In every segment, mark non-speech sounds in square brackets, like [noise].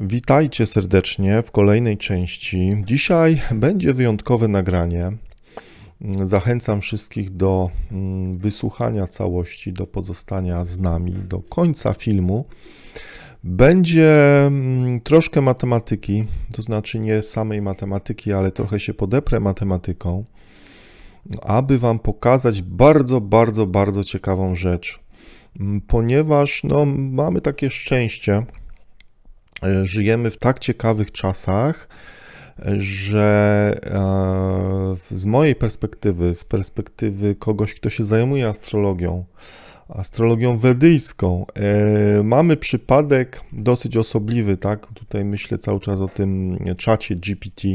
Witajcie serdecznie w kolejnej części. Dzisiaj będzie wyjątkowe nagranie. Zachęcam wszystkich do mm, wysłuchania całości, do pozostania z nami do końca filmu. Będzie mm, troszkę matematyki, to znaczy nie samej matematyki, ale trochę się podeprę matematyką, aby Wam pokazać bardzo, bardzo, bardzo ciekawą rzecz. Mm, ponieważ no, mamy takie szczęście, E, żyjemy w tak ciekawych czasach, że e, z mojej perspektywy, z perspektywy kogoś, kto się zajmuje astrologią, astrologią werdyjską, e, mamy przypadek dosyć osobliwy, tak? Tutaj myślę cały czas o tym czacie GPT,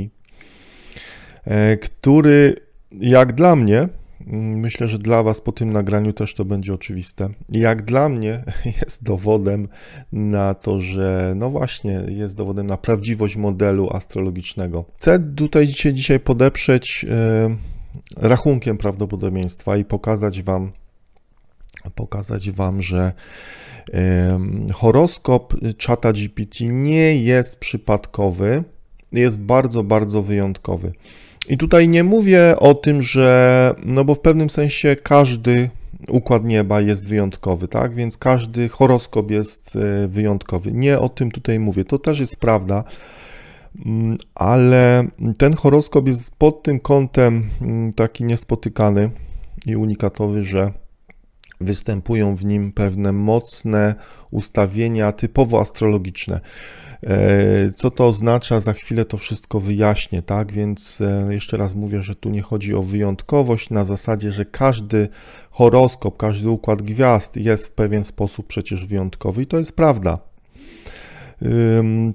który jak dla mnie Myślę, że dla Was po tym nagraniu też to będzie oczywiste. Jak dla mnie [laughs] jest dowodem na to, że no właśnie jest dowodem na prawdziwość modelu astrologicznego. Chcę tutaj dzisiaj, dzisiaj podeprzeć yy, rachunkiem prawdopodobieństwa i pokazać Wam, pokazać wam, że yy, horoskop czata GPT nie jest przypadkowy, jest bardzo, bardzo wyjątkowy. I tutaj nie mówię o tym, że, no bo w pewnym sensie każdy układ nieba jest wyjątkowy, tak? Więc każdy horoskop jest e, wyjątkowy. Nie o tym tutaj mówię, to też jest prawda, mm, ale ten horoskop jest pod tym kątem mm, taki niespotykany i unikatowy, że występują w nim pewne mocne ustawienia typowo astrologiczne. E, co to oznacza? Za chwilę to wszystko wyjaśnię, tak? Więc e, jeszcze raz mówię, że tu nie chodzi o wyjątkowość na zasadzie, że każdy horoskop, każdy układ gwiazd jest w pewien sposób przecież wyjątkowy i to jest prawda.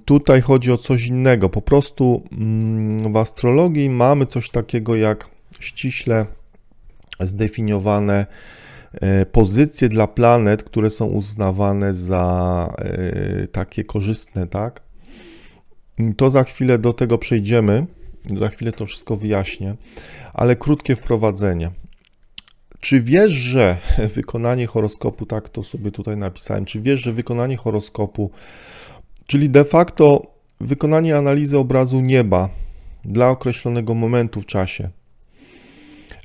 Tutaj chodzi o coś innego. Po prostu mm, w astrologii mamy coś takiego jak ściśle zdefiniowane E, pozycje dla planet, które są uznawane za e, takie korzystne, tak? To za chwilę do tego przejdziemy. Za chwilę to wszystko wyjaśnię, ale krótkie wprowadzenie. Czy wiesz, że [laughs] wykonanie horoskopu, tak to sobie tutaj napisałem, czy wiesz, że wykonanie horoskopu, czyli de facto wykonanie analizy obrazu nieba dla określonego momentu w czasie,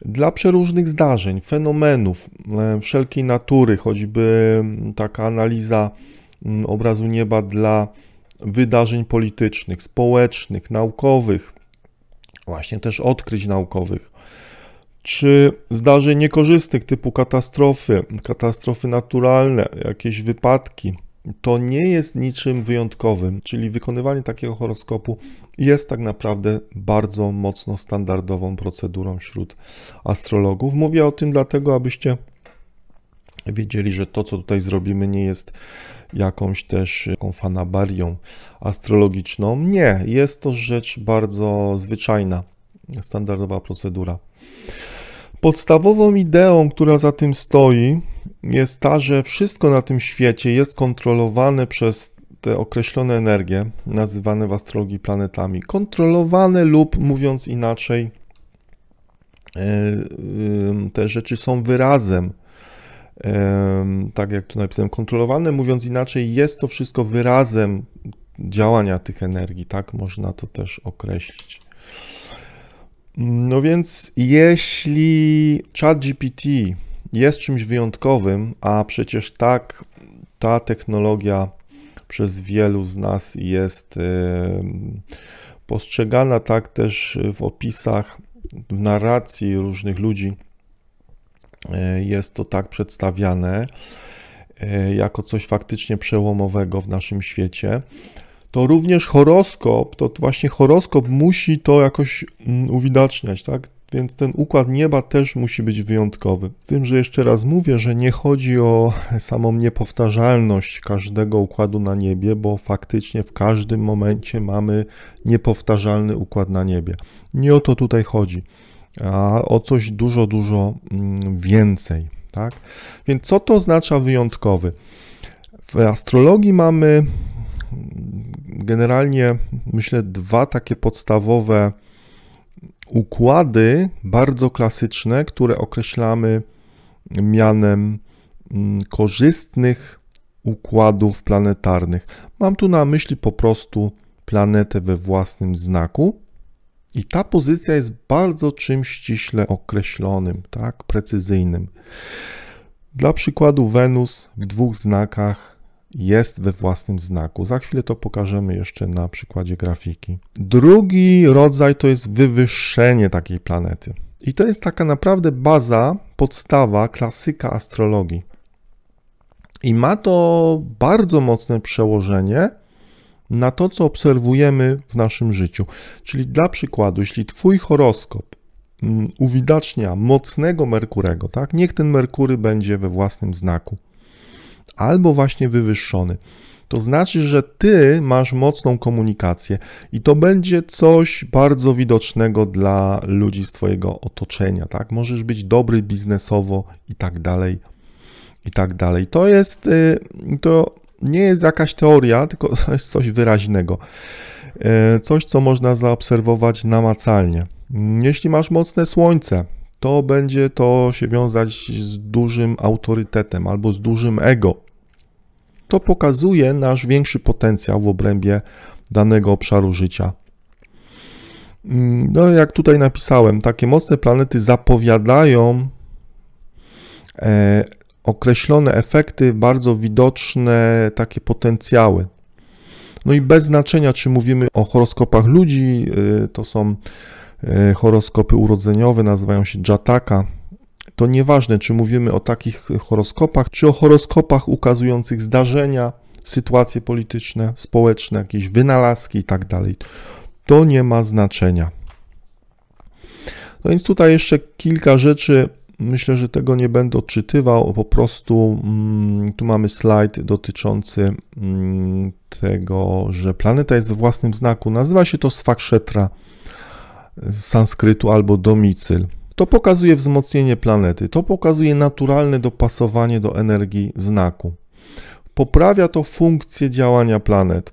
dla przeróżnych zdarzeń, fenomenów e, wszelkiej natury, choćby taka analiza obrazu nieba dla wydarzeń politycznych, społecznych, naukowych, właśnie też odkryć naukowych, czy zdarzeń niekorzystnych typu katastrofy, katastrofy naturalne, jakieś wypadki, to nie jest niczym wyjątkowym, czyli wykonywanie takiego horoskopu jest tak naprawdę bardzo mocno standardową procedurą wśród astrologów. Mówię o tym dlatego, abyście wiedzieli, że to, co tutaj zrobimy, nie jest jakąś też taką fanabarią astrologiczną. Nie, jest to rzecz bardzo zwyczajna, standardowa procedura. Podstawową ideą, która za tym stoi, jest ta, że wszystko na tym świecie jest kontrolowane przez te określone energie, nazywane w astrologii planetami. Kontrolowane lub, mówiąc inaczej, e, te rzeczy są wyrazem tak jak tu napisałem, kontrolowane. Mówiąc inaczej, jest to wszystko wyrazem działania tych energii, tak można to też określić. No więc jeśli ChatGPT jest czymś wyjątkowym, a przecież tak ta technologia przez wielu z nas jest postrzegana tak też w opisach, w narracji różnych ludzi. Jest to tak przedstawiane e, jako coś faktycznie przełomowego w naszym świecie to również horoskop, to właśnie horoskop musi to jakoś mm, uwidaczniać, tak? Więc ten układ nieba też musi być wyjątkowy. Tym, że jeszcze raz mówię, że nie chodzi o [laughs] samą niepowtarzalność każdego układu na niebie, bo faktycznie w każdym momencie mamy niepowtarzalny układ na niebie. Nie o to tutaj chodzi, a o coś dużo, dużo mm, więcej. Tak? Więc co to oznacza wyjątkowy? W astrologii mamy generalnie myślę dwa takie podstawowe układy bardzo klasyczne, które określamy mianem mm, korzystnych układów planetarnych. Mam tu na myśli po prostu planetę we własnym znaku. I ta pozycja jest bardzo czymś ściśle określonym, tak, precyzyjnym. Dla przykładu Wenus w dwóch znakach jest we własnym znaku. Za chwilę to pokażemy jeszcze na przykładzie grafiki. Drugi rodzaj to jest wywyższenie takiej planety. I to jest taka naprawdę baza, podstawa, klasyka astrologii. I ma to bardzo mocne przełożenie na to, co obserwujemy w naszym życiu. Czyli dla przykładu, jeśli Twój horoskop mm, uwidacznia mocnego Merkurego, tak? Niech ten Merkury będzie we własnym znaku albo właśnie wywyższony. To znaczy, że ty masz mocną komunikację i to będzie coś bardzo widocznego dla ludzi z twojego otoczenia, tak? Możesz być dobry biznesowo i tak dalej, i tak dalej. To jest, y, to nie jest jakaś teoria, tylko [laughs] to jest coś wyraźnego. Y, coś, co można zaobserwować namacalnie. Jeśli masz mocne słońce, to będzie to się wiązać z dużym autorytetem albo z dużym ego. To pokazuje nasz większy potencjał w obrębie danego obszaru życia. Mm, no, jak tutaj napisałem, takie mocne planety zapowiadają e, określone efekty, bardzo widoczne takie potencjały. No i bez znaczenia, czy mówimy o horoskopach ludzi, y, to są E, horoskopy urodzeniowe, nazywają się Jataka. To nieważne, czy mówimy o takich horoskopach, czy o horoskopach ukazujących zdarzenia, sytuacje polityczne, społeczne, jakieś wynalazki itd. Tak to nie ma znaczenia. No więc tutaj jeszcze kilka rzeczy. Myślę, że tego nie będę odczytywał. Po prostu mm, tu mamy slajd dotyczący mm, tego, że planeta jest we własnym znaku. Nazywa się to Swakshetra sanskrytu albo domicyl. To pokazuje wzmocnienie planety, to pokazuje naturalne dopasowanie do energii znaku. Poprawia to funkcję działania planet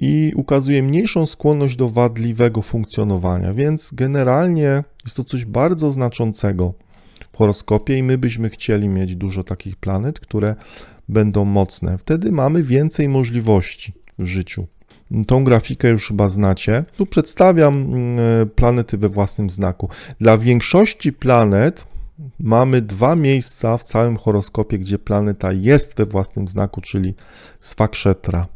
i ukazuje mniejszą skłonność do wadliwego funkcjonowania, więc generalnie jest to coś bardzo znaczącego w horoskopie i my byśmy chcieli mieć dużo takich planet, które będą mocne. Wtedy mamy więcej możliwości w życiu. Tą grafikę już chyba znacie. Tu przedstawiam mm, e, planety we własnym znaku. Dla większości planet mamy dwa miejsca w całym horoskopie, gdzie planeta jest we własnym znaku, czyli Swakshetra.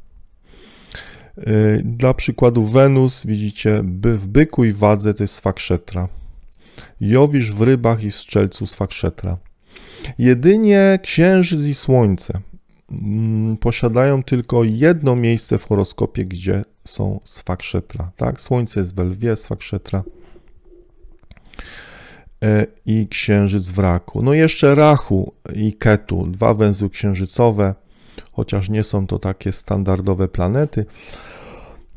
E, dla przykładu Wenus widzicie w byku i wadze to jest Swakshetra. Jowisz w rybach i w strzelcu Swakshetra. Jedynie księżyc i słońce Mm, posiadają tylko jedno miejsce w horoskopie, gdzie są swakszetra. Tak? Słońce jest we lwie, swakszetra e, i księżyc w raku. No jeszcze rachu i ketu, dwa węzły księżycowe, chociaż nie są to takie standardowe planety.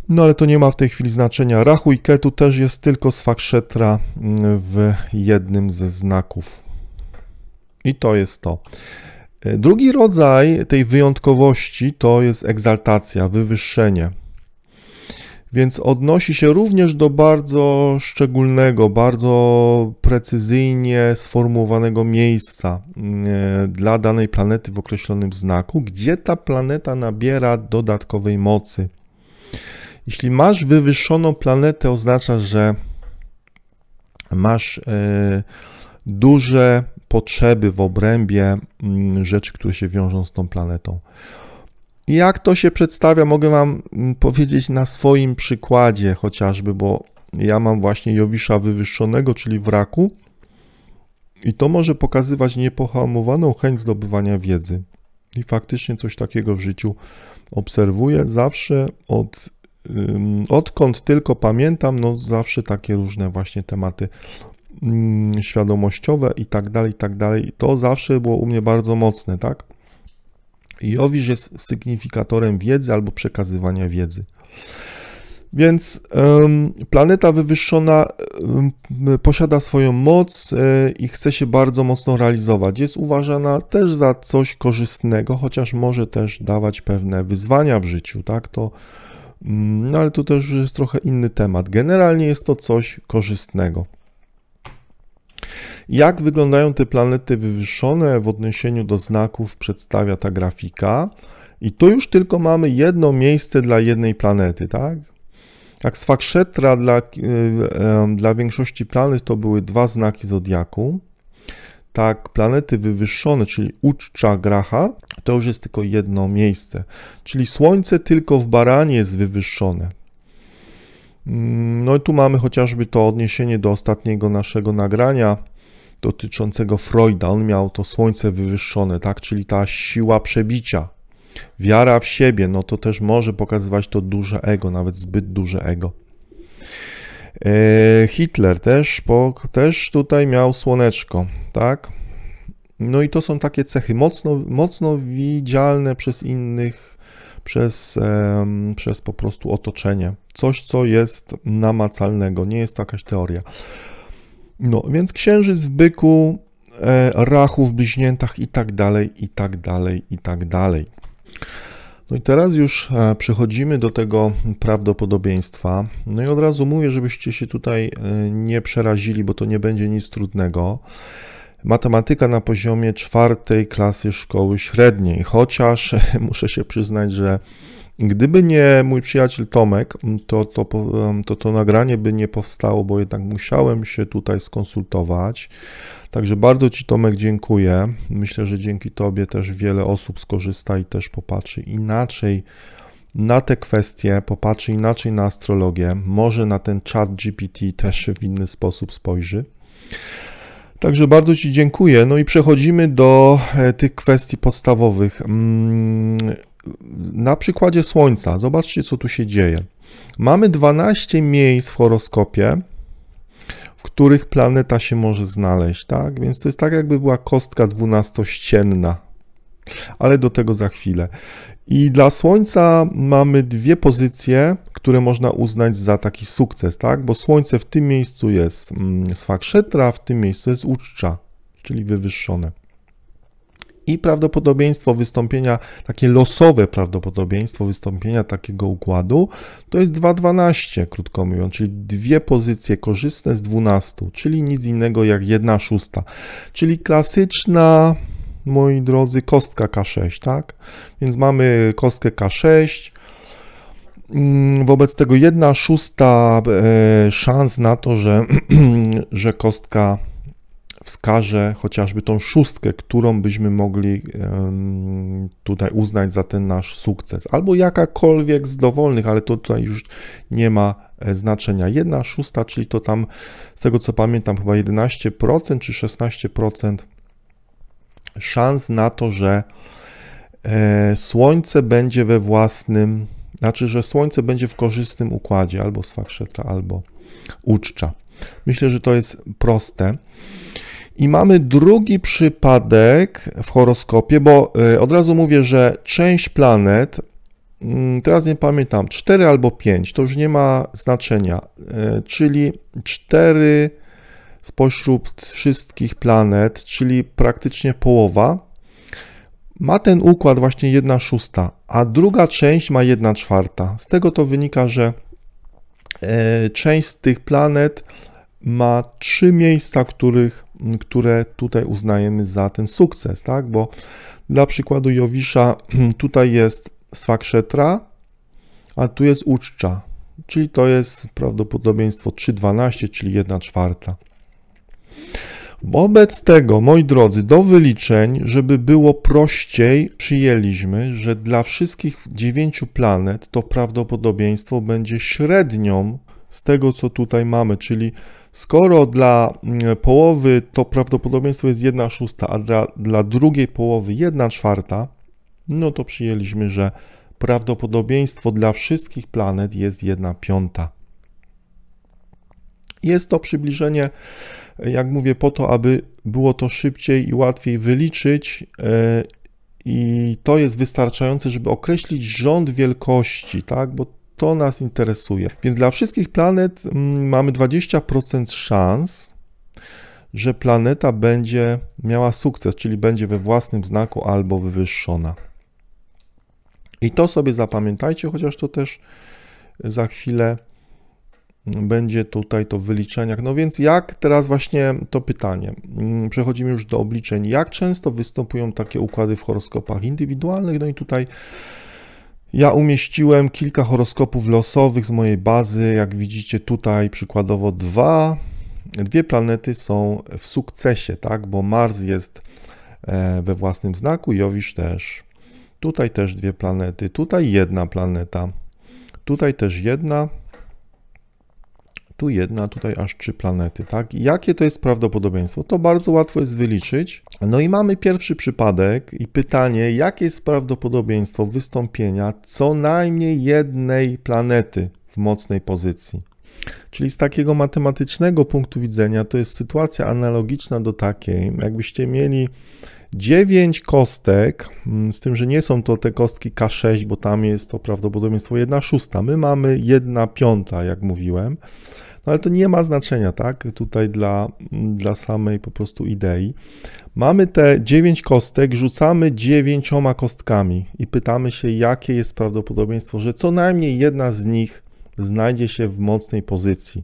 No ale to nie ma w tej chwili znaczenia. Rachu i ketu też jest tylko swakszetra mm, w jednym ze znaków. I to jest to. Drugi rodzaj tej wyjątkowości to jest egzaltacja, wywyższenie. Więc odnosi się również do bardzo szczególnego, bardzo precyzyjnie sformułowanego miejsca e, dla danej planety w określonym znaku, gdzie ta planeta nabiera dodatkowej mocy. Jeśli masz wywyższoną planetę, oznacza, że masz e, duże potrzeby w obrębie mm, rzeczy, które się wiążą z tą planetą. Jak to się przedstawia, mogę Wam mm, powiedzieć na swoim przykładzie chociażby, bo ja mam właśnie Jowisza wywyższonego, czyli w raku, i to może pokazywać niepohamowaną chęć zdobywania wiedzy. I faktycznie coś takiego w życiu obserwuję. Zawsze od, odkąd tylko pamiętam, no zawsze takie różne właśnie tematy Mm, świadomościowe i tak dalej, i tak dalej. To zawsze było u mnie bardzo mocne, tak? Jowisz jest sygnifikatorem wiedzy albo przekazywania wiedzy. Więc planeta wywyższona posiada swoją moc e, i chce się bardzo mocno realizować. Jest uważana też za coś korzystnego, chociaż może też dawać pewne wyzwania w życiu, tak? To, mm, no ale tu też jest trochę inny temat. Generalnie jest to coś korzystnego. Jak wyglądają te planety wywyższone w odniesieniu do znaków przedstawia ta grafika. I tu już tylko mamy jedno miejsce dla jednej planety, tak? Jak Swakshetra dla, e, e, dla większości planet to były dwa znaki Zodiaku. Tak, planety wywyższone, czyli Uczcza Graha, to już jest tylko jedno miejsce. Czyli Słońce tylko w Baranie jest wywyższone. Mm, no i tu mamy chociażby to odniesienie do ostatniego naszego nagrania dotyczącego Freuda. On miał to słońce wywyższone, tak? Czyli ta siła przebicia, wiara w siebie, no to też może pokazywać to duże ego, nawet zbyt duże ego. E, Hitler też, też tutaj miał słoneczko, tak? No i to są takie cechy mocno, mocno widzialne przez innych przez, przez po prostu otoczenie. Coś, co jest namacalnego, nie jest to jakaś teoria. No, więc księżyc w byku, e, rachu w bliźniętach i tak dalej, i tak dalej, i tak dalej. No i teraz już e, przechodzimy do tego prawdopodobieństwa. No i od razu mówię, żebyście się tutaj e, nie przerazili, bo to nie będzie nic trudnego matematyka na poziomie czwartej klasy szkoły średniej, chociaż [laughs] muszę się przyznać, że Gdyby nie mój przyjaciel Tomek, to to, to to nagranie by nie powstało, bo jednak musiałem się tutaj skonsultować. Także bardzo Ci Tomek dziękuję. Myślę, że dzięki Tobie też wiele osób skorzysta i też popatrzy inaczej na te kwestie, popatrzy inaczej na astrologię, może na ten chat GPT też w inny sposób spojrzy. Także bardzo Ci dziękuję. No i przechodzimy do e, tych kwestii podstawowych. Mm, na przykładzie Słońca, zobaczcie, co tu się dzieje. Mamy 12 miejsc w horoskopie, w których planeta się może znaleźć, tak? Więc to jest tak, jakby była kostka dwunastościenna ale do tego za chwilę. I dla Słońca mamy dwie pozycje, które można uznać za taki sukces, tak? Bo Słońce w tym miejscu jest mm, swakszetra, w tym miejscu jest uczcza, czyli wywyższone. I prawdopodobieństwo wystąpienia, takie losowe prawdopodobieństwo wystąpienia takiego układu to jest 2,12, krótko mówiąc, czyli dwie pozycje korzystne z 12, czyli nic innego jak 1,6. szósta. Czyli klasyczna moi drodzy, kostka K6, tak? Więc mamy kostkę K6. Mm, wobec tego jedna szósta e, szans na to, że, [clears throat] że kostka wskaże chociażby tą szóstkę, którą byśmy mogli tutaj uznać za ten nasz sukces, albo jakakolwiek z dowolnych, ale to tutaj już nie ma e, znaczenia. Jedna szósta, czyli to tam z tego co pamiętam, chyba 11% czy 16% szans na to, że e, Słońce będzie we własnym, znaczy, że Słońce będzie w korzystnym układzie albo Swakszetra, albo Uczcza. Myślę, że to jest proste. I mamy drugi przypadek w horoskopie, bo e, od razu mówię, że część planet, mm, teraz nie pamiętam, 4 albo 5, to już nie ma znaczenia, e, czyli 4 spośród wszystkich planet, czyli praktycznie połowa, ma ten układ właśnie 1 szósta, a druga część ma 1 czwarta. Z tego to wynika, że e, część z tych planet ma trzy miejsca, których, które tutaj uznajemy za ten sukces, tak? Bo dla przykładu Jowisza [clears throat] tutaj jest Swakszetra, a tu jest Uczcza, czyli to jest prawdopodobieństwo 3,12, czyli 1 czwarta. Wobec tego, moi drodzy, do wyliczeń, żeby było prościej, przyjęliśmy, że dla wszystkich dziewięciu planet to prawdopodobieństwo będzie średnią z tego, co tutaj mamy, czyli skoro dla mm, połowy to prawdopodobieństwo jest 1 szósta, a dla, dla drugiej połowy 1 czwarta, no to przyjęliśmy, że prawdopodobieństwo dla wszystkich planet jest 1 piąta. Jest to przybliżenie jak mówię, po to, aby było to szybciej i łatwiej wyliczyć e, i to jest wystarczające, żeby określić rząd wielkości, tak, bo to nas interesuje. Więc dla wszystkich planet mm, mamy 20% szans, że planeta będzie miała sukces, czyli będzie we własnym znaku albo wywyższona. I to sobie zapamiętajcie, chociaż to też za chwilę będzie tutaj to w wyliczeniach. No więc jak teraz właśnie to pytanie, mm, przechodzimy już do obliczeń, jak często występują takie układy w horoskopach indywidualnych, no i tutaj ja umieściłem kilka horoskopów losowych z mojej bazy, jak widzicie tutaj przykładowo dwa, dwie planety są w sukcesie, tak, bo Mars jest e, we własnym znaku, Jowisz też, tutaj też dwie planety, tutaj jedna planeta, tutaj też jedna, tu jedna, tutaj aż trzy planety, tak? Jakie to jest prawdopodobieństwo? To bardzo łatwo jest wyliczyć. No i mamy pierwszy przypadek i pytanie, jakie jest prawdopodobieństwo wystąpienia co najmniej jednej planety w mocnej pozycji? Czyli z takiego matematycznego punktu widzenia to jest sytuacja analogiczna do takiej, jakbyście mieli 9 kostek, mm, z tym, że nie są to te kostki K6, bo tam jest to prawdopodobieństwo 1 szósta. My mamy 1 piąta, jak mówiłem. No ale to nie ma znaczenia, tak? Tutaj dla, mm, dla samej po prostu idei. Mamy te 9 kostek, rzucamy 9 kostkami i pytamy się, jakie jest prawdopodobieństwo, że co najmniej jedna z nich znajdzie się w mocnej pozycji.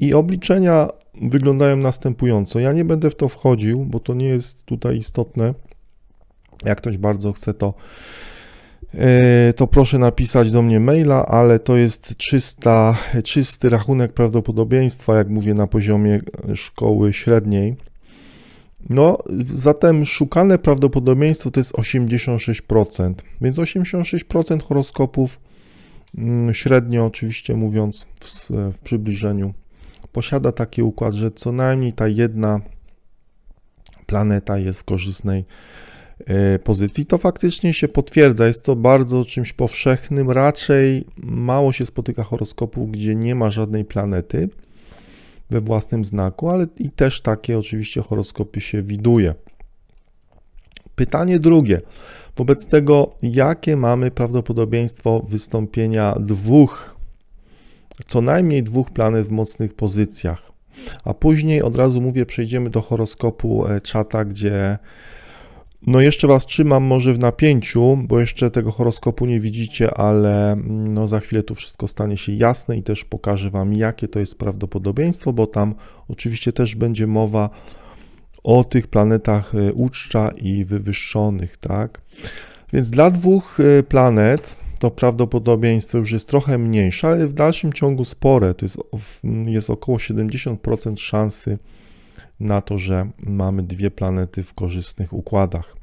I obliczenia wyglądają następująco. Ja nie będę w to wchodził, bo to nie jest tutaj istotne. Jak ktoś bardzo chce to, e, to proszę napisać do mnie maila, ale to jest czysta, czysty rachunek prawdopodobieństwa, jak mówię, na poziomie szkoły średniej. No, zatem szukane prawdopodobieństwo to jest 86%, więc 86% horoskopów mm, średnio oczywiście mówiąc w, w przybliżeniu posiada taki układ, że co najmniej ta jedna planeta jest w korzystnej e, pozycji. To faktycznie się potwierdza. Jest to bardzo czymś powszechnym. Raczej mało się spotyka horoskopu, gdzie nie ma żadnej planety we własnym znaku, ale i też takie oczywiście horoskopy się widuje. Pytanie drugie. Wobec tego, jakie mamy prawdopodobieństwo wystąpienia dwóch co najmniej dwóch planet w mocnych pozycjach. A później od razu mówię, przejdziemy do horoskopu e, czata, gdzie no jeszcze Was trzymam może w napięciu, bo jeszcze tego horoskopu nie widzicie, ale mm, no za chwilę tu wszystko stanie się jasne i też pokażę Wam, jakie to jest prawdopodobieństwo, bo tam oczywiście też będzie mowa o tych planetach e, uczcza i wywyższonych, tak? Więc dla dwóch e, planet, to prawdopodobieństwo już jest trochę mniejsze, ale w dalszym ciągu spore. To jest, jest około 70% szansy na to, że mamy dwie planety w korzystnych układach.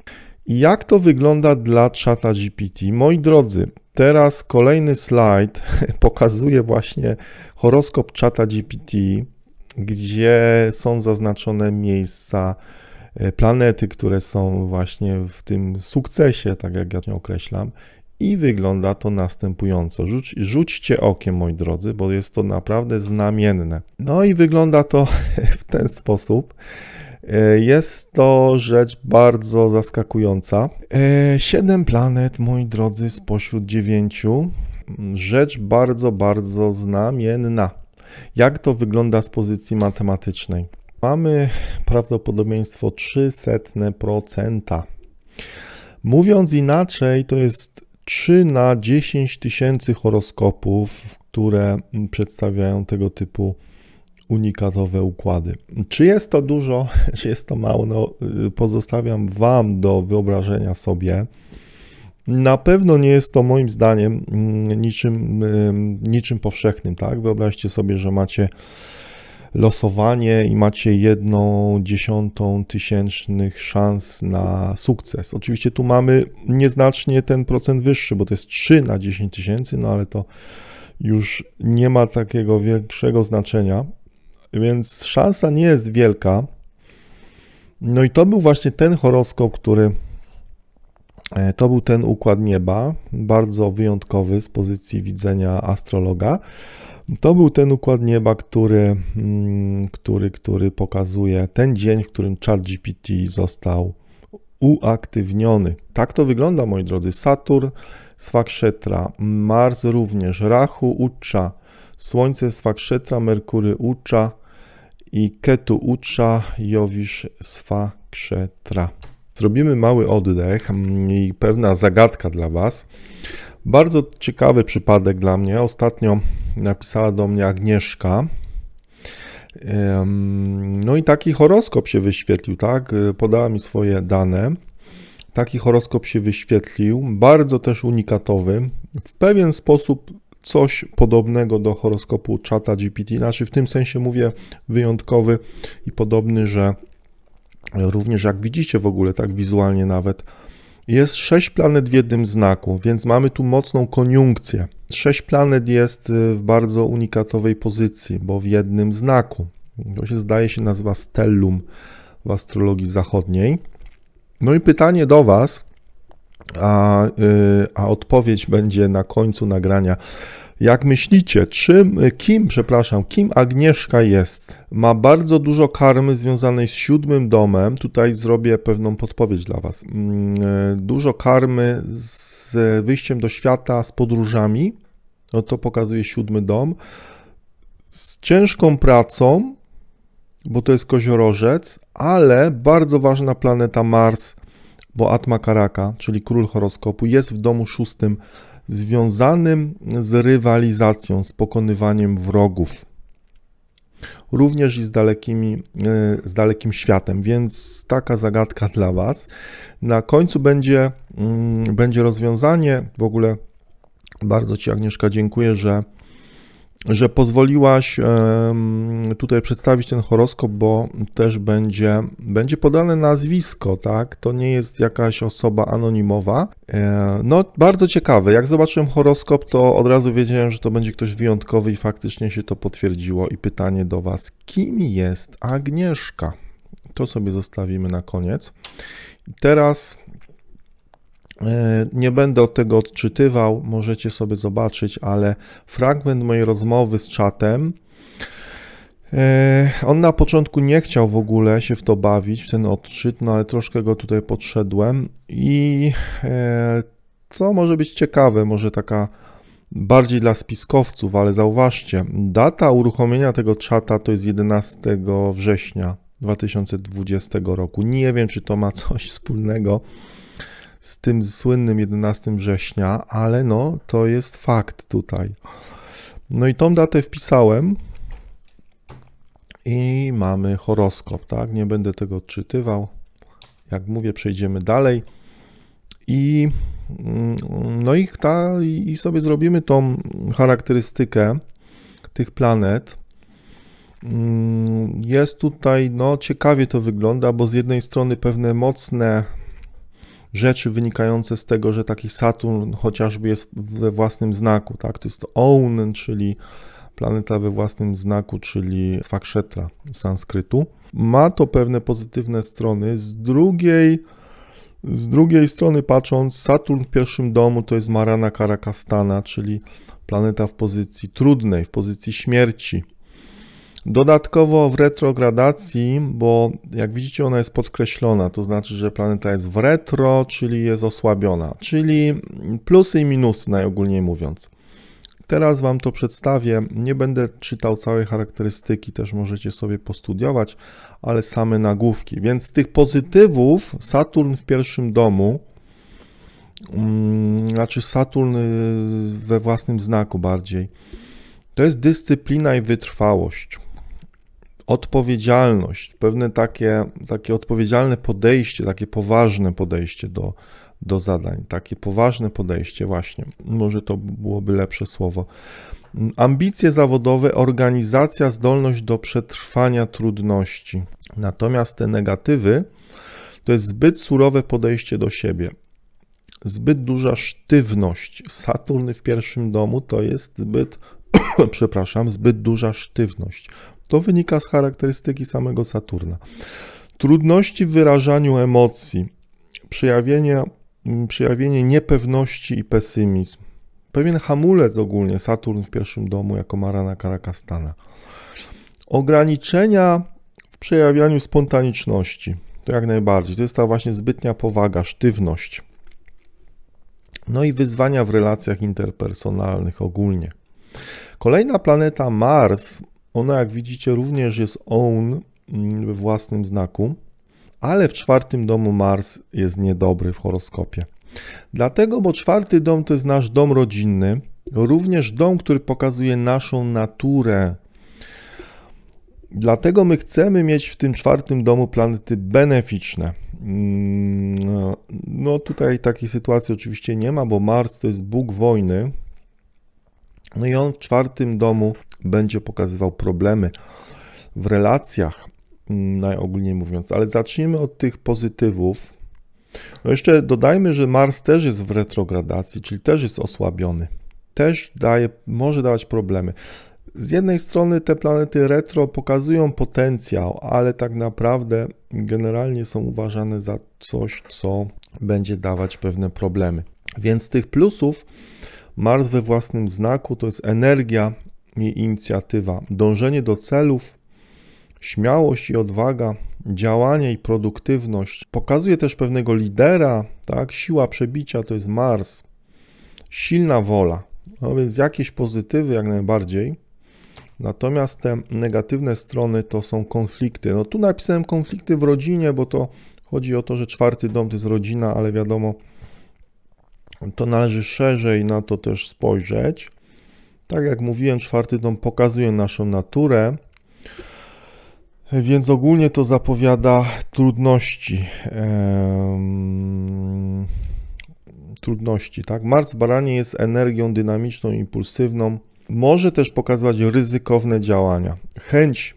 I jak to wygląda dla czata GPT? Moi drodzy, teraz kolejny slajd [laughs] pokazuje właśnie horoskop czata GPT, gdzie są zaznaczone miejsca e, planety, które są właśnie w tym sukcesie, tak jak ja to określam. I wygląda to następująco. Rzuć, rzućcie okiem, moi drodzy, bo jest to naprawdę znamienne. No i wygląda to [laughs] w ten sposób. E, jest to rzecz bardzo zaskakująca. E, siedem planet, moi drodzy, spośród dziewięciu. Rzecz bardzo, bardzo znamienna. Jak to wygląda z pozycji matematycznej? Mamy prawdopodobieństwo 300%. Mówiąc inaczej, to jest 3 na 10 tysięcy horoskopów, które przedstawiają tego typu unikatowe układy. Czy jest to dużo, [laughs] czy jest to mało, no, y, pozostawiam Wam do wyobrażenia sobie. Na pewno nie jest to moim zdaniem mm, niczym, y, niczym powszechnym, tak? Wyobraźcie sobie, że macie losowanie i macie jedną dziesiątą tysięcznych szans na sukces. Oczywiście tu mamy nieznacznie ten procent wyższy, bo to jest 3 na 10 tysięcy, no ale to już nie ma takiego większego znaczenia, więc szansa nie jest wielka. No i to był właśnie ten horoskop, który E, to był ten układ nieba, bardzo wyjątkowy z pozycji widzenia astrologa. To był ten układ nieba, który, mm, który, który pokazuje ten dzień, w którym GPT został uaktywniony. Tak to wygląda, moi drodzy. Saturn, Swakshetra, Mars również, Rahu, Ucza, Słońce, Swakshetra, Merkury, Ucza i Ketu, Ucza, Jowisz, Swakshetra. Zrobimy mały oddech mm, i pewna zagadka dla Was. Bardzo ciekawy przypadek dla mnie. Ostatnio napisała do mnie Agnieszka. No i taki horoskop się wyświetlił, tak? Y, podała mi swoje dane. Taki horoskop się wyświetlił, bardzo też unikatowy. W pewien sposób coś podobnego do horoskopu czata GPT, znaczy w tym sensie mówię wyjątkowy i podobny, że Również jak widzicie w ogóle, tak wizualnie nawet, jest sześć planet w jednym znaku, więc mamy tu mocną koniunkcję. Sześć planet jest y, w bardzo unikatowej pozycji, bo w jednym znaku. To się zdaje się nazywa stellum w astrologii zachodniej. No i pytanie do Was, a, y, a odpowiedź będzie na końcu nagrania. Jak myślicie, czym, kim, przepraszam, kim Agnieszka jest? Ma bardzo dużo karmy związanej z siódmym domem. Tutaj zrobię pewną podpowiedź dla Was. Mm, e, dużo karmy z wyjściem do świata, z podróżami. No to pokazuje siódmy dom. Z ciężką pracą, bo to jest koziorożec, ale bardzo ważna planeta Mars, bo Atma Karaka, czyli król horoskopu, jest w domu szóstym związanym z rywalizacją, z pokonywaniem wrogów, również i z, dalekimi, e, z dalekim światem, więc taka zagadka dla Was. Na końcu będzie, mm, będzie rozwiązanie, w ogóle bardzo Ci Agnieszka dziękuję, że że pozwoliłaś tutaj przedstawić ten horoskop, bo też będzie, będzie podane nazwisko, tak? To nie jest jakaś osoba anonimowa. E, no, bardzo ciekawe. Jak zobaczyłem horoskop, to od razu wiedziałem, że to będzie ktoś wyjątkowy i faktycznie się to potwierdziło. I pytanie do Was, kim jest Agnieszka? To sobie zostawimy na koniec. Teraz E, nie będę od tego odczytywał, możecie sobie zobaczyć, ale fragment mojej rozmowy z czatem. E, on na początku nie chciał w ogóle się w to bawić, w ten odczyt, no ale troszkę go tutaj podszedłem i e, co może być ciekawe, może taka bardziej dla spiskowców, ale zauważcie, data uruchomienia tego czata to jest 11 września 2020 roku. Nie wiem, czy to ma coś wspólnego z tym słynnym 11 września, ale no to jest fakt tutaj. No i tą datę wpisałem i mamy horoskop, tak? Nie będę tego odczytywał. Jak mówię, przejdziemy dalej. I mm, no i, ta, i sobie zrobimy tą charakterystykę tych planet. Mm, jest tutaj, no ciekawie to wygląda, bo z jednej strony pewne mocne rzeczy wynikające z tego, że taki Saturn chociażby jest we własnym znaku, tak? To jest Own, czyli planeta we własnym znaku, czyli Swakshetra sanskrytu. Ma to pewne pozytywne strony. Z drugiej, z drugiej strony patrząc, Saturn w pierwszym domu to jest Marana Karakastana, czyli planeta w pozycji trudnej, w pozycji śmierci. Dodatkowo w retrogradacji, bo jak widzicie, ona jest podkreślona, to znaczy, że planeta jest w retro, czyli jest osłabiona, czyli plusy i minusy najogólniej mówiąc. Teraz Wam to przedstawię. Nie będę czytał całej charakterystyki, też możecie sobie postudiować, ale same nagłówki. Więc z tych pozytywów Saturn w pierwszym domu, mm, znaczy Saturn y, we własnym znaku bardziej, to jest dyscyplina i wytrwałość odpowiedzialność, pewne takie, takie odpowiedzialne podejście, takie poważne podejście do, do zadań, takie poważne podejście, właśnie, może to byłoby lepsze słowo. Ambicje zawodowe, organizacja, zdolność do przetrwania trudności. Natomiast te negatywy to jest zbyt surowe podejście do siebie, zbyt duża sztywność. Saturn w pierwszym domu to jest zbyt [coughs] przepraszam, zbyt duża sztywność. To wynika z charakterystyki samego Saturna. Trudności w wyrażaniu emocji, przejawienia, mm, przejawienie niepewności i pesymizm. Pewien hamulec ogólnie Saturn w pierwszym domu jako Marana Karakastana. Ograniczenia w przejawianiu spontaniczności. To jak najbardziej. To jest ta właśnie zbytnia powaga, sztywność. No i wyzwania w relacjach interpersonalnych ogólnie. Kolejna planeta Mars ona, jak widzicie, również jest own mm, we własnym znaku, ale w czwartym domu Mars jest niedobry w horoskopie. Dlatego, bo czwarty dom to jest nasz dom rodzinny, również dom, który pokazuje naszą naturę. Dlatego my chcemy mieć w tym czwartym domu planety beneficzne. Mm, no, no tutaj takiej sytuacji oczywiście nie ma, bo Mars to jest Bóg wojny, no i on w czwartym domu będzie pokazywał problemy w relacjach, mm, najogólniej mówiąc. Ale zacznijmy od tych pozytywów. No jeszcze dodajmy, że Mars też jest w retrogradacji, czyli też jest osłabiony. Też daje, może dawać problemy. Z jednej strony te planety retro pokazują potencjał, ale tak naprawdę generalnie są uważane za coś, co będzie dawać pewne problemy. Więc tych plusów Mars we własnym znaku to jest energia i inicjatywa, dążenie do celów, śmiałość i odwaga, działanie i produktywność. Pokazuje też pewnego lidera, tak? Siła przebicia to jest Mars, silna wola. No więc jakieś pozytywy jak najbardziej. Natomiast te negatywne strony to są konflikty. No tu napisałem konflikty w rodzinie, bo to chodzi o to, że czwarty dom to jest rodzina, ale wiadomo, to należy szerzej na to też spojrzeć. Tak jak mówiłem, czwarty dom pokazuje naszą naturę, więc ogólnie to zapowiada trudności. trudności, tak? Mars w baranie jest energią dynamiczną, impulsywną. Może też pokazywać ryzykowne działania. Chęć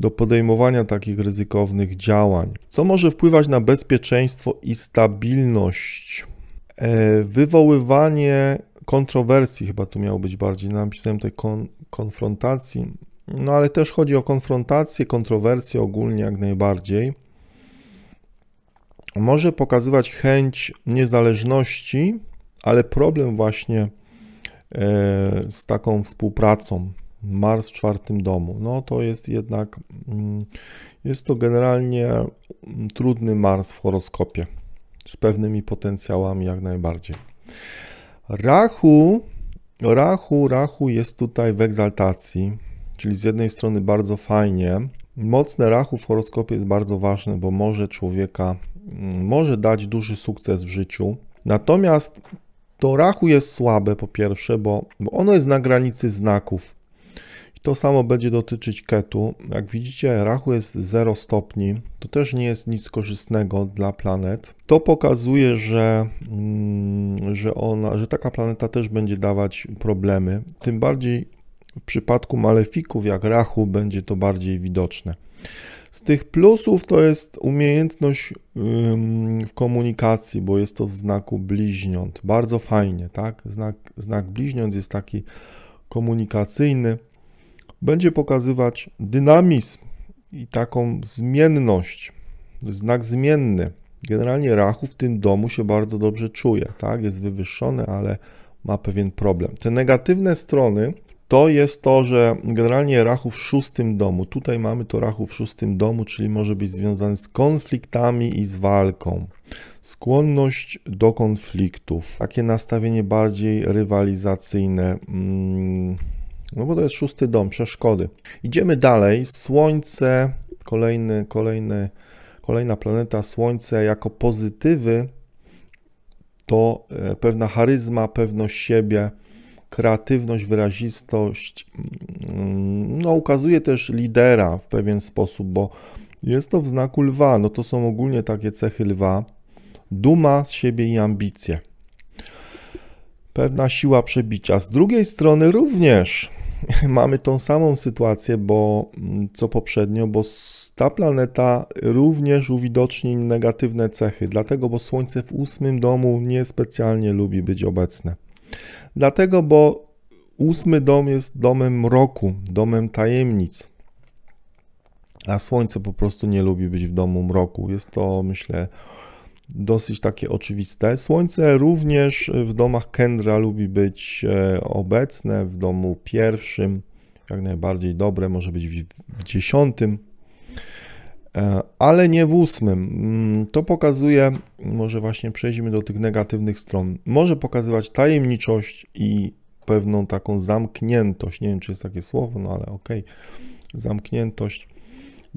do podejmowania takich ryzykownych działań, co może wpływać na bezpieczeństwo i stabilność. E, wywoływanie kontrowersji, chyba tu miało być bardziej, napisałem tutaj kon, konfrontacji, no ale też chodzi o konfrontację, kontrowersję ogólnie jak najbardziej. Może pokazywać chęć niezależności, ale problem właśnie e, z taką współpracą Mars w czwartym domu. No to jest jednak, mm, jest to generalnie mm, trudny Mars w horoskopie z pewnymi potencjałami jak najbardziej. Rachu, Rachu, Rachu jest tutaj w egzaltacji, czyli z jednej strony bardzo fajnie. Mocne Rachu w horoskopie jest bardzo ważne, bo może człowieka, mm, może dać duży sukces w życiu. Natomiast to Rachu jest słabe po pierwsze, bo, bo ono jest na granicy znaków. To samo będzie dotyczyć ketu. Jak widzicie, rachu jest 0 stopni. To też nie jest nic korzystnego dla planet. To pokazuje, że, mm, że, ona, że taka planeta też będzie dawać problemy. Tym bardziej w przypadku malefików jak rachu będzie to bardziej widoczne. Z tych plusów to jest umiejętność w komunikacji, bo jest to w znaku bliźniąt. Bardzo fajnie, tak? Znak, znak bliźniąt jest taki komunikacyjny będzie pokazywać dynamizm i taką zmienność, znak zmienny. Generalnie Rachu w tym domu się bardzo dobrze czuje, tak? Jest wywyższony, ale ma pewien problem. Te negatywne strony to jest to, że generalnie Rachu w szóstym domu, tutaj mamy to Rachu w szóstym domu, czyli może być związany z konfliktami i z walką. Skłonność do konfliktów, takie nastawienie bardziej rywalizacyjne. Hmm no bo to jest szósty dom, przeszkody. Idziemy dalej. Słońce, kolejny, kolejny, kolejna planeta, Słońce jako pozytywy to e, pewna charyzma, pewność siebie, kreatywność, wyrazistość. Mm, no, ukazuje też lidera w pewien sposób, bo jest to w znaku lwa. No to są ogólnie takie cechy lwa. Duma z siebie i ambicje. Pewna siła przebicia. Z drugiej strony również [laughs] mamy tą samą sytuację, bo mm, co poprzednio, bo ta planeta również uwidoczni negatywne cechy, dlatego bo Słońce w ósmym domu niespecjalnie lubi być obecne. Dlatego, bo ósmy dom jest domem mroku, domem tajemnic, a Słońce po prostu nie lubi być w domu mroku. Jest to, myślę, dosyć takie oczywiste. Słońce również w domach Kendra lubi być e, obecne, w domu pierwszym jak najbardziej dobre, może być w, dziesiątym, e, ale nie w ósmym. Mm, to pokazuje, może właśnie przejdźmy do tych negatywnych stron, może pokazywać tajemniczość i pewną taką zamkniętość. Nie wiem, czy jest takie słowo, no ale okej, okay. zamkniętość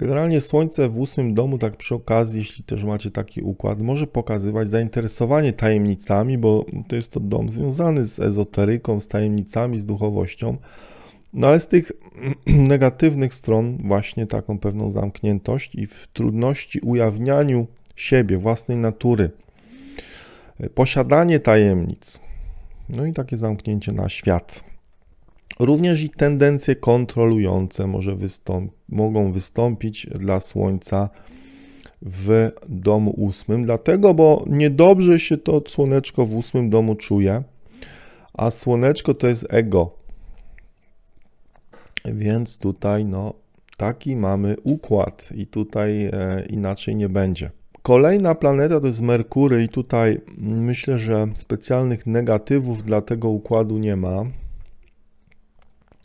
Generalnie Słońce w ósmym domu, tak przy okazji, jeśli też macie taki układ, może pokazywać zainteresowanie tajemnicami, bo to jest to dom związany z ezoteryką, z tajemnicami, z duchowością. No ale z tych [clears throat] negatywnych stron właśnie taką pewną zamkniętość i w trudności ujawnianiu siebie, własnej natury. Posiadanie tajemnic. No i takie zamknięcie na świat. Również i tendencje kontrolujące może wystąp mogą wystąpić dla Słońca w domu ósmym, dlatego, bo niedobrze się to słoneczko w ósmym domu czuje, a słoneczko to jest ego. Więc tutaj no, taki mamy układ i tutaj e, inaczej nie będzie. Kolejna planeta to jest Merkury i tutaj myślę, że specjalnych negatywów dla tego układu nie ma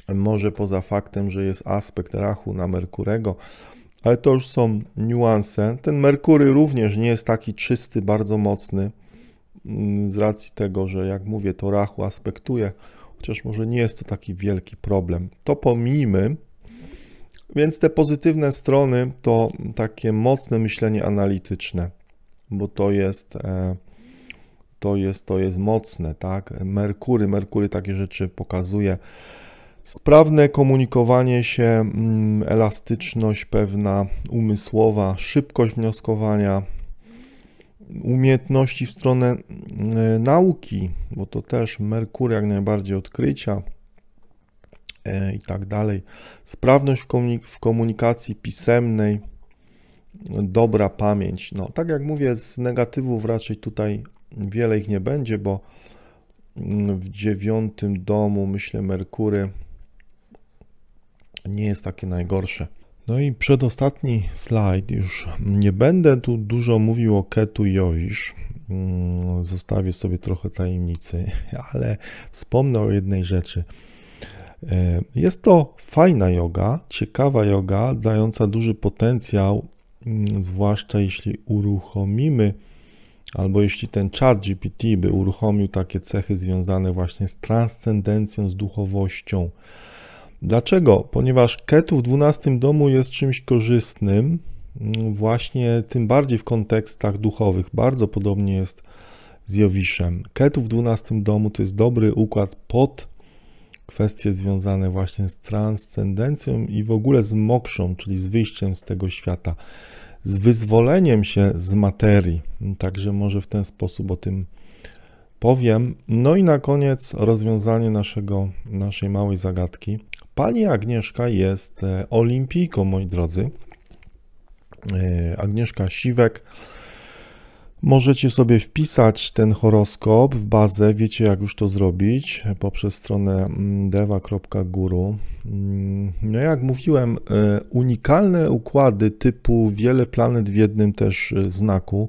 może poza faktem, że jest aspekt rachu na Merkurego, ale to już są niuanse. Ten Merkury również nie jest taki czysty, bardzo mocny, mm, z racji tego, że jak mówię, to rachu aspektuje, chociaż może nie jest to taki wielki problem. To pomijmy. Więc te pozytywne strony to takie mocne myślenie analityczne, bo to jest, e, to jest, to jest mocne, tak? Merkury, Merkury takie rzeczy pokazuje. Sprawne komunikowanie się, mm, elastyczność pewna umysłowa, szybkość wnioskowania, umiejętności w stronę mm, nauki, bo to też Merkur jak najbardziej odkrycia e, i tak dalej. Sprawność w komunikacji pisemnej, dobra pamięć. No, tak jak mówię, z negatywów raczej tutaj wiele ich nie będzie, bo mm, w dziewiątym domu, myślę, Merkury nie jest takie najgorsze. No i przedostatni slajd już. Nie będę tu dużo mówił o Ketu Jowisz. Mm, zostawię sobie trochę tajemnicy, [laughs] ale wspomnę o jednej rzeczy. E, jest to fajna yoga, ciekawa yoga, dająca duży potencjał, mm, zwłaszcza jeśli uruchomimy, albo jeśli ten Chat GPT by uruchomił takie cechy związane właśnie z transcendencją, z duchowością. Dlaczego? Ponieważ Ketu w 12 domu jest czymś korzystnym, mm, właśnie tym bardziej w kontekstach duchowych. Bardzo podobnie jest z Jowiszem. Ketu w 12 domu to jest dobry układ pod kwestie związane właśnie z transcendencją i w ogóle z mokszą, czyli z wyjściem z tego świata, z wyzwoleniem się z materii. Także może w ten sposób o tym powiem. No i na koniec rozwiązanie naszego, naszej małej zagadki. Pani Agnieszka jest e, olimpijką, moi drodzy. E, Agnieszka Siwek. Możecie sobie wpisać ten horoskop w bazę, wiecie jak już to zrobić, poprzez stronę mm, deva.guru. Mm, no jak mówiłem, e, unikalne układy typu wiele planet w jednym też znaku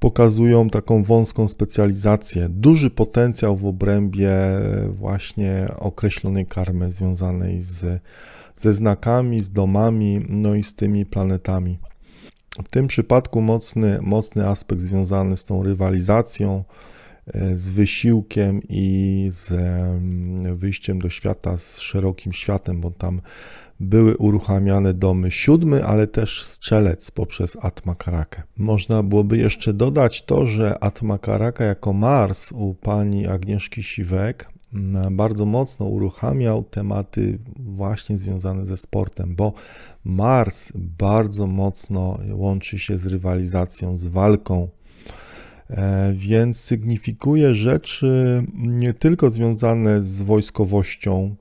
pokazują taką wąską specjalizację, duży potencjał w obrębie e, właśnie określonej karmy związanej z, ze znakami, z domami, no i z tymi planetami. W tym przypadku mocny, mocny aspekt związany z tą rywalizacją, e, z wysiłkiem i z wyjściem do świata, z szerokim światem, bo tam były uruchamiane domy siódmy, ale też strzelec poprzez Atmakarakę. Można byłoby jeszcze dodać to, że Atmakaraka jako Mars u pani Agnieszki Siwek mm, bardzo mocno uruchamiał tematy właśnie związane ze sportem, bo Mars bardzo mocno łączy się z rywalizacją, z walką e, więc sygnifikuje rzeczy nie tylko związane z wojskowością,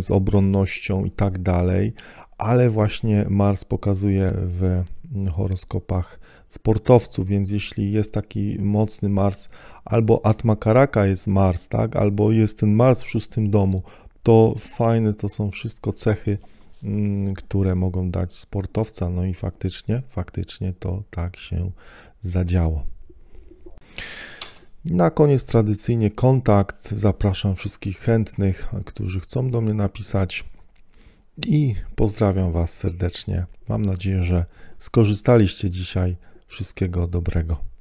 z obronnością i tak dalej, ale właśnie Mars pokazuje w horoskopach sportowców, więc jeśli jest taki mocny Mars, albo Atma Karaka jest Mars, tak, albo jest ten Mars w szóstym domu, to fajne to są wszystko cechy, mm, które mogą dać sportowca. No i faktycznie, faktycznie to tak się zadziało. Na koniec tradycyjnie kontakt. Zapraszam wszystkich chętnych, którzy chcą do mnie napisać i pozdrawiam Was serdecznie. Mam nadzieję, że skorzystaliście dzisiaj. Wszystkiego dobrego.